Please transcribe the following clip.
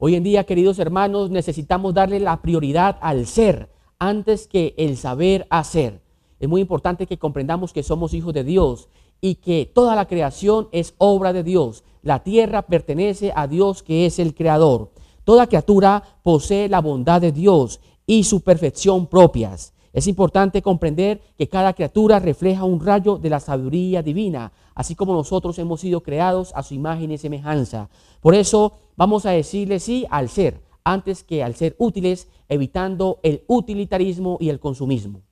Hoy en día, queridos hermanos, necesitamos darle la prioridad al ser antes que el saber hacer. Es muy importante que comprendamos que somos hijos de Dios y que toda la creación es obra de Dios. La tierra pertenece a Dios que es el creador. Toda criatura posee la bondad de Dios y su perfección propias. Es importante comprender que cada criatura refleja un rayo de la sabiduría divina, así como nosotros hemos sido creados a su imagen y semejanza. Por eso vamos a decirle sí al ser, antes que al ser útiles, evitando el utilitarismo y el consumismo.